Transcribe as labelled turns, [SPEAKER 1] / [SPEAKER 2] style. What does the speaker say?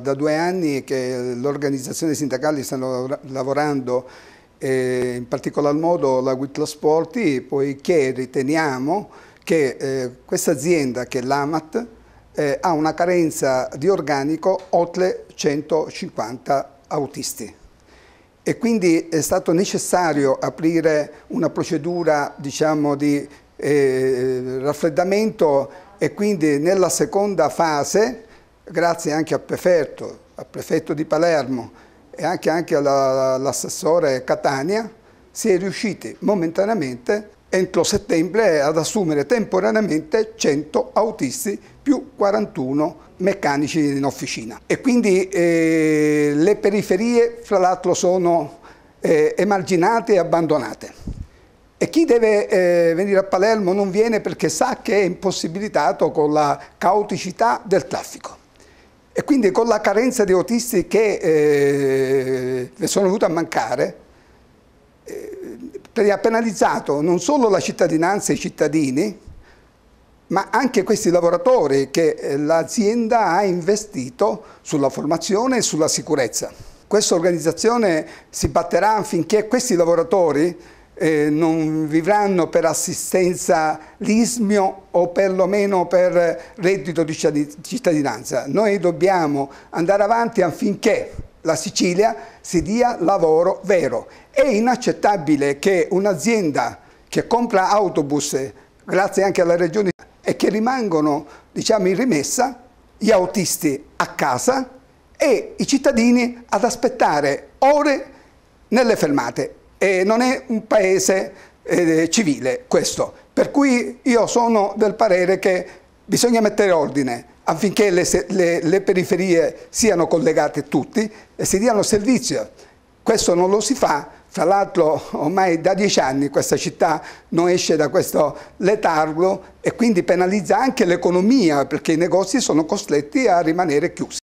[SPEAKER 1] Da due anni che le organizzazioni sindacali stanno lavorando eh, in particolar modo la Whitlow Sporti poiché riteniamo che eh, questa azienda che è l'AMAT eh, ha una carenza di organico oltre 150 autisti e quindi è stato necessario aprire una procedura diciamo, di eh, raffreddamento e quindi nella seconda fase grazie anche al prefetto, al prefetto di Palermo e anche, anche all'assessore Catania, si è riusciti momentaneamente entro settembre ad assumere temporaneamente 100 autisti più 41 meccanici in officina. E quindi eh, le periferie fra l'altro sono eh, emarginate e abbandonate. E chi deve eh, venire a Palermo non viene perché sa che è impossibilitato con la caoticità del traffico. E quindi con la carenza di autisti che eh, sono venuti a mancare, eh, ha penalizzato non solo la cittadinanza e i cittadini, ma anche questi lavoratori che eh, l'azienda ha investito sulla formazione e sulla sicurezza. Questa organizzazione si batterà affinché questi lavoratori eh, non vivranno per assistenza l'ISMIO o perlomeno per reddito di cittadinanza. Noi dobbiamo andare avanti affinché la Sicilia si dia lavoro vero. È inaccettabile che un'azienda che compra autobus, grazie anche alla Regione, e che rimangono diciamo, in rimessa gli autisti a casa e i cittadini ad aspettare ore nelle fermate eh, non è un paese eh, civile questo. Per cui io sono del parere che bisogna mettere ordine affinché le, le, le periferie siano collegate tutti e si diano servizio. Questo non lo si fa, fra l'altro ormai da dieci anni questa città non esce da questo letargo e quindi penalizza anche l'economia perché i negozi sono costretti a rimanere chiusi.